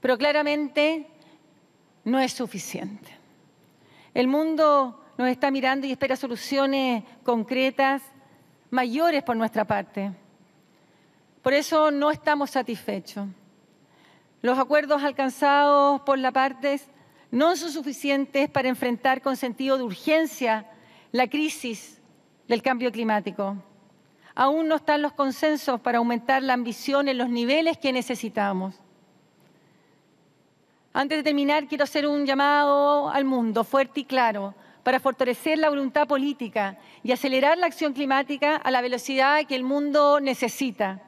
Pero claramente no es suficiente. El mundo nos está mirando y espera soluciones concretas mayores por nuestra parte. Por eso no estamos satisfechos. Los acuerdos alcanzados por las partes no son suficientes para enfrentar con sentido de urgencia la crisis del cambio climático. Aún no están los consensos para aumentar la ambición en los niveles que necesitamos. Antes de terminar, quiero hacer un llamado al mundo fuerte y claro para fortalecer la voluntad política y acelerar la acción climática a la velocidad que el mundo necesita.